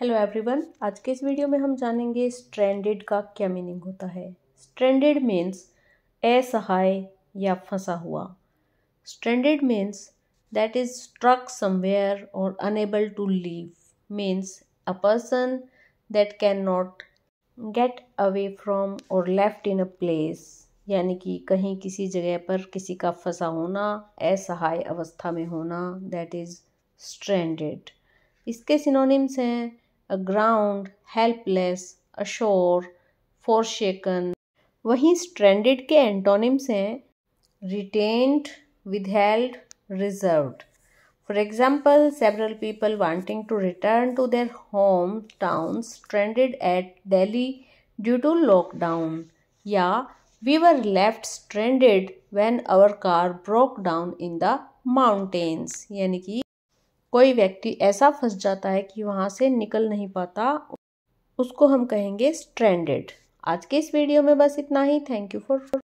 Hello everyone आज के इस वीडियो में हम जानेंगे स्ट्रैंडेड का क्या मीनिंग होता है स्ट्रैंडेड मीन्स असहाय या फंसा हुआ stranded means that is struck somewhere और unable to leave means a person that can not get away from और लेफ्ट इन अ प्लेस यानी कि कहीं किसी जगह पर किसी का फंसा होना असहाय अवस्था में होना दैट इज़ स्ट्रैंडेड इसके सिनोनिम्स हैं aground, helpless, ashore, forsaken. वहीं stranded के antonyms हैं retained, withheld, reserved. For example, several people wanting to return to their hometowns stranded at Delhi due to lockdown. Yeah, we were left stranded when our car broke down in the mountains. यानी कि कोई व्यक्ति ऐसा फंस जाता है कि वहाँ से निकल नहीं पाता उसको हम कहेंगे स्ट्रैंडेड आज के इस वीडियो में बस इतना ही थैंक यू फॉर